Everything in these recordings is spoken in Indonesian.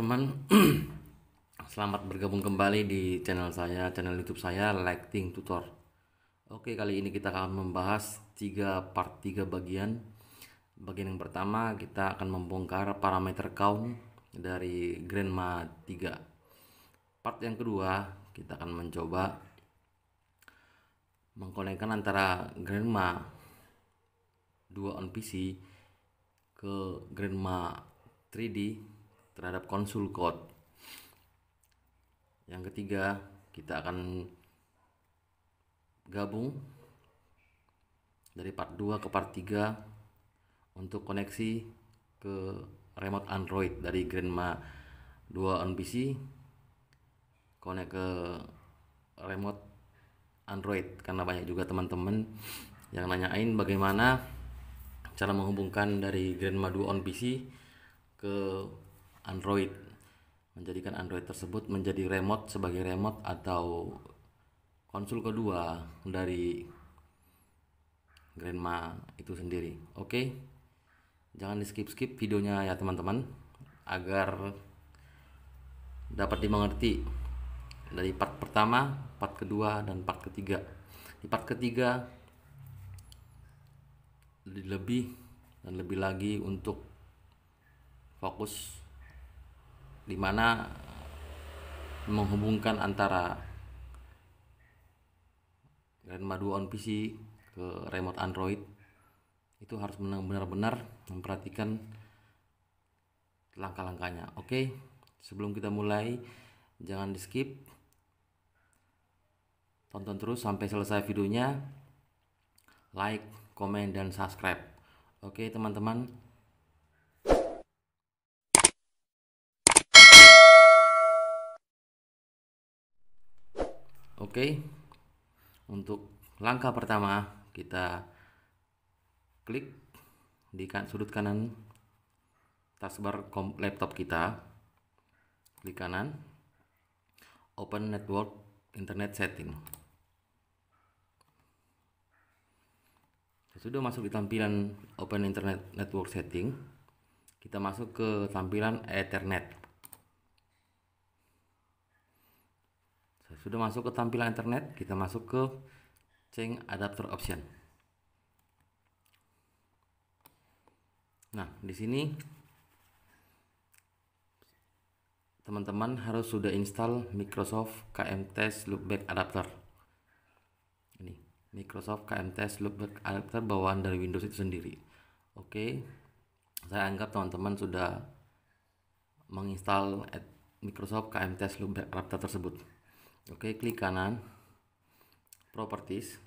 teman Selamat bergabung kembali di channel saya, channel YouTube saya Lighting Tutor. Oke, kali ini kita akan membahas 3 part 3 bagian. Bagian yang pertama kita akan membongkar parameter count dari Grandma 3. Part yang kedua, kita akan mencoba mengkonekkan antara Grandma 2 on PC ke Grandma 3D terhadap konsul code. Yang ketiga, kita akan gabung dari part 2 ke part 3 untuk koneksi ke remote Android dari Grandma 2 on PC connect ke remote Android karena banyak juga teman-teman yang nanyain bagaimana cara menghubungkan dari Grandma 2 on PC ke Android menjadikan Android tersebut menjadi remote sebagai remote atau konsul kedua dari grandma itu sendiri oke okay? jangan di skip skip videonya ya teman-teman agar dapat dimengerti dari part pertama, part kedua, dan part ketiga. Di part ketiga lebih dan lebih lagi untuk fokus dimana menghubungkan antara Grandma Madu on PC ke remote Android itu harus benar-benar memperhatikan langkah-langkahnya. Oke, sebelum kita mulai jangan di skip, tonton terus sampai selesai videonya, like, comment dan subscribe. Oke teman-teman, Oke. Untuk langkah pertama kita klik di kan sudut kanan taskbar laptop kita. Klik kanan. Open network internet setting. Sudah masuk di tampilan Open Internet Network Setting, kita masuk ke tampilan Ethernet. sudah masuk ke tampilan internet kita masuk ke change adapter option nah di sini teman-teman harus sudah install Microsoft KM Test loopback adapter ini Microsoft KM Test loopback adapter bawaan dari Windows itu sendiri oke saya anggap teman-teman sudah menginstal Microsoft KM Test loopback adapter tersebut Oke, klik kanan. Properties.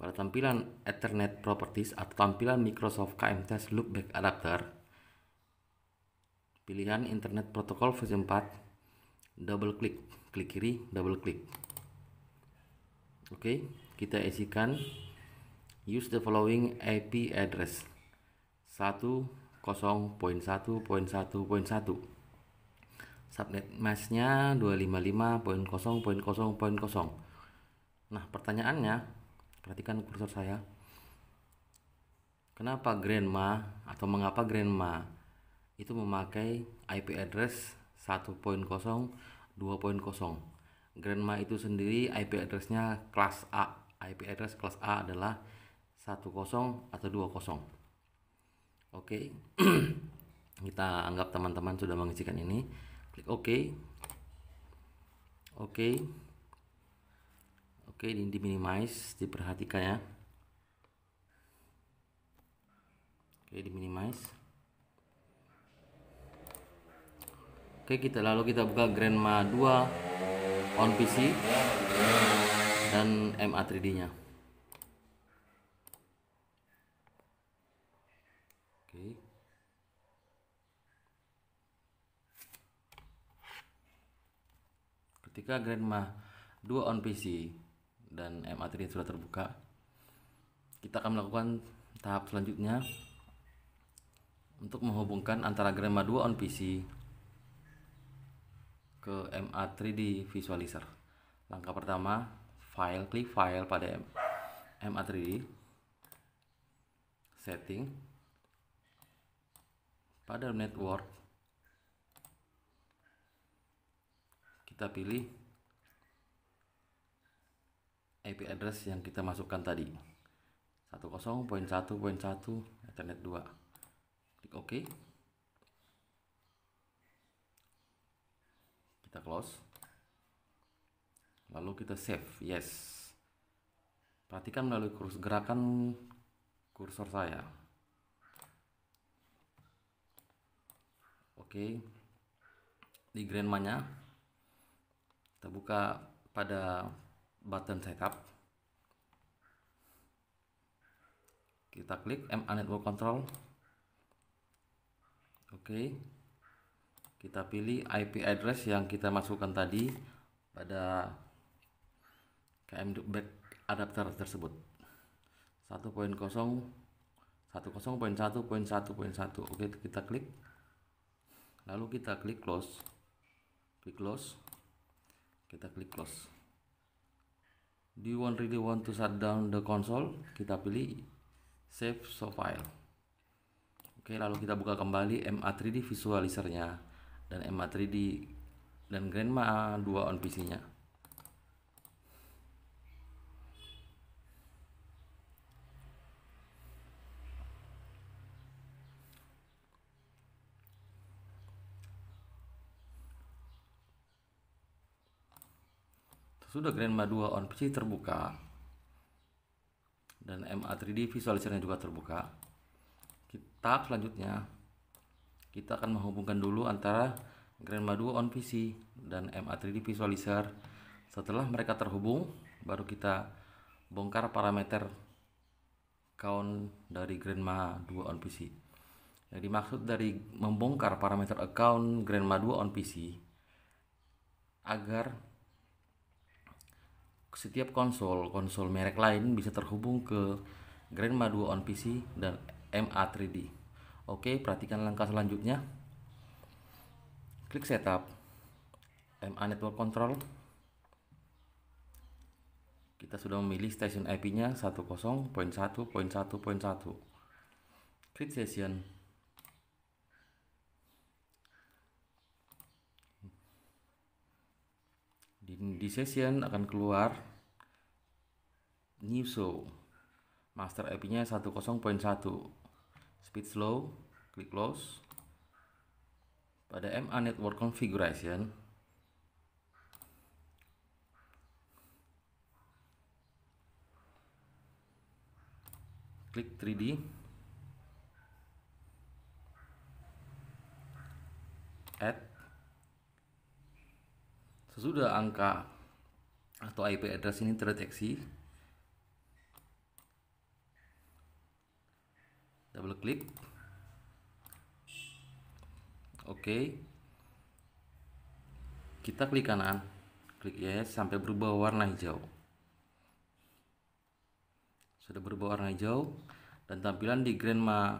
Pada tampilan Ethernet Properties atau tampilan Microsoft KMTS Loopback Adapter, pilihan Internet Protocol versi 4, double klik, klik kiri, double klik. Oke, kita isikan use the following IP address 10.1.1.1.1 subnet masknya 255.0.0.0 nah pertanyaannya perhatikan kursor saya kenapa grandma atau mengapa grandma itu memakai IP address 1.0 2.0 grandma itu sendiri IP addressnya kelas A IP address kelas A adalah 10 atau 20 oke okay. kita anggap teman-teman sudah mengisikan ini klik OK OK oke ini di minimize diperhatikan ya oke okay, di minimize oke kita lalu kita buka Grandma 2 on PC dan MA3D nya ketika Grandma 2 on PC dan MA3 sudah terbuka kita akan melakukan tahap selanjutnya untuk menghubungkan antara Grandma 2 on PC ke MA3 d visualizer langkah pertama file klik file pada MA3D setting pada network kita pilih IP address yang kita masukkan tadi 10.1.1 Ethernet 2 klik OK kita close lalu kita save yes perhatikan melalui kursus gerakan kursor saya oke okay. di grandmanya kita buka pada button setup kita klik MA network control oke kita pilih IP address yang kita masukkan tadi pada KM back adapter tersebut 1.0 satu oke kita klik lalu kita klik close klik close kita klik close do you want really want to shut down the console kita pilih save so file oke lalu kita buka kembali MA3D visualizernya dan MA3D dan Grandma 2 on PC nya Sudah Grandma 2 on PC terbuka. Dan MA3D visualisernya juga terbuka. Kita selanjutnya kita akan menghubungkan dulu antara Grandma 2 on PC dan MA3D visualizer. Setelah mereka terhubung, baru kita bongkar parameter account dari Grandma 2 on PC. jadi maksud dari membongkar parameter account Grandma 2 on PC agar setiap konsol konsol merek lain bisa terhubung ke Grandma 2 on PC dan MA3D. Oke, perhatikan langkah selanjutnya. Klik setup MA network control. Kita sudah memilih station IP-nya 10.1.1.1. Klik session di session akan keluar new show master IP nya 10.1 speed slow klik close pada MA network configuration klik 3D add Sesudah angka atau IP address ini terdeteksi, double klik. Oke. Okay. Kita klik kanan, klik yes sampai berubah warna hijau. Sudah berubah warna hijau dan tampilan di Grandma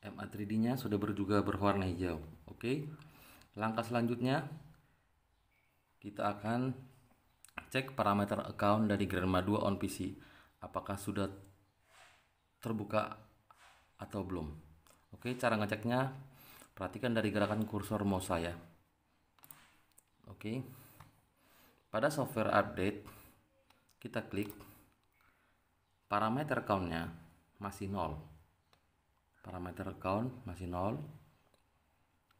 MA3D-nya sudah juga berwarna hijau. Oke. Okay. Langkah selanjutnya kita akan cek parameter account dari Grandma 2 on PC apakah sudah terbuka atau belum oke cara ngeceknya perhatikan dari gerakan kursor mouse saya oke pada software update kita klik parameter accountnya masih nol parameter account masih nol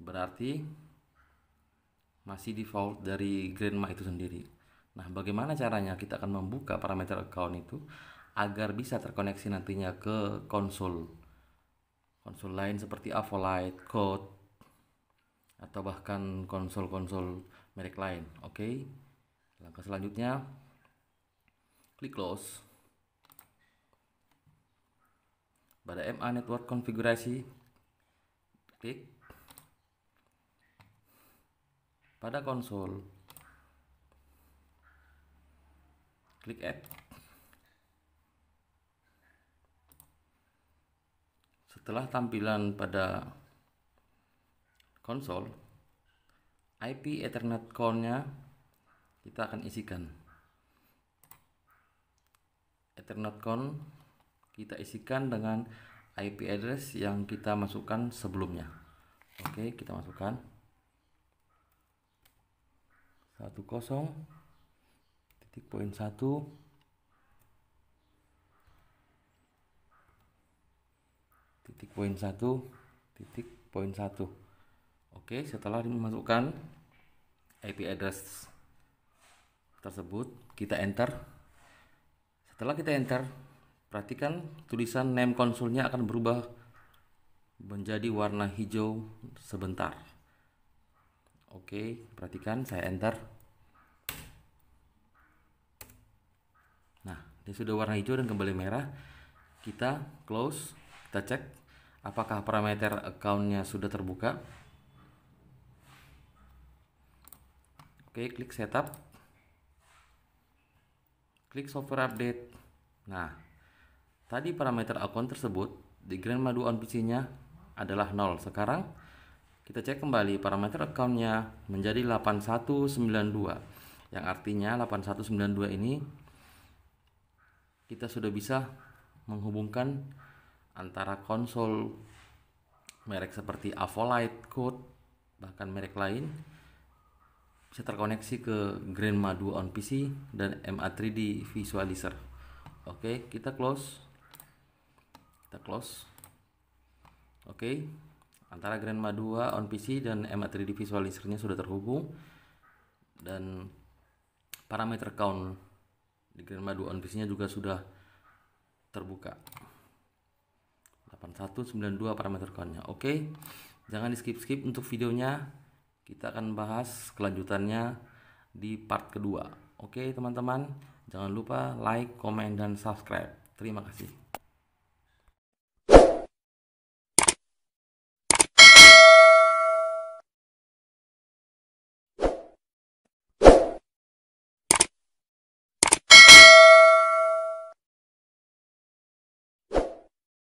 berarti masih default dari Grandma itu sendiri. Nah, bagaimana caranya kita akan membuka parameter account itu agar bisa terkoneksi nantinya ke konsol konsol lain seperti Avolite, Code atau bahkan konsol-konsol merek lain. Oke. Okay? Langkah selanjutnya klik close. Pada MA network konfigurasi klik pada konsol, klik add. Setelah tampilan pada konsol, IP Ethernet core kita akan isikan. Ethernet call kita isikan dengan IP address yang kita masukkan sebelumnya. Oke, kita masukkan satu kosong titik poin satu titik poin satu titik poin satu oke setelah dimasukkan IP address tersebut kita enter setelah kita enter perhatikan tulisan name konsolnya akan berubah menjadi warna hijau sebentar Oke, perhatikan saya enter. Nah, dia sudah warna hijau dan kembali merah. Kita close, kita cek apakah parameter accountnya sudah terbuka. Oke, klik setup. Klik software update. Nah, tadi parameter account tersebut di Grand Madu on PC-nya adalah 0. Sekarang kita cek kembali parameter accountnya menjadi 8192 yang artinya 8192 ini kita sudah bisa menghubungkan antara konsol merek seperti Avolite, Code, bahkan merek lain bisa terkoneksi ke Grandma 2 on PC dan MA3D Visualizer. Oke, kita close. Kita close. Oke. Antara Grandma 2 on PC dan MA 3D visualizernya sudah terhubung dan parameter count di Grandma 2 on PC-nya juga sudah terbuka. 8192 parameter count-nya. Oke. Jangan di skip-skip untuk videonya. Kita akan bahas kelanjutannya di part kedua. Oke, teman-teman, jangan lupa like, komen dan subscribe. Terima kasih.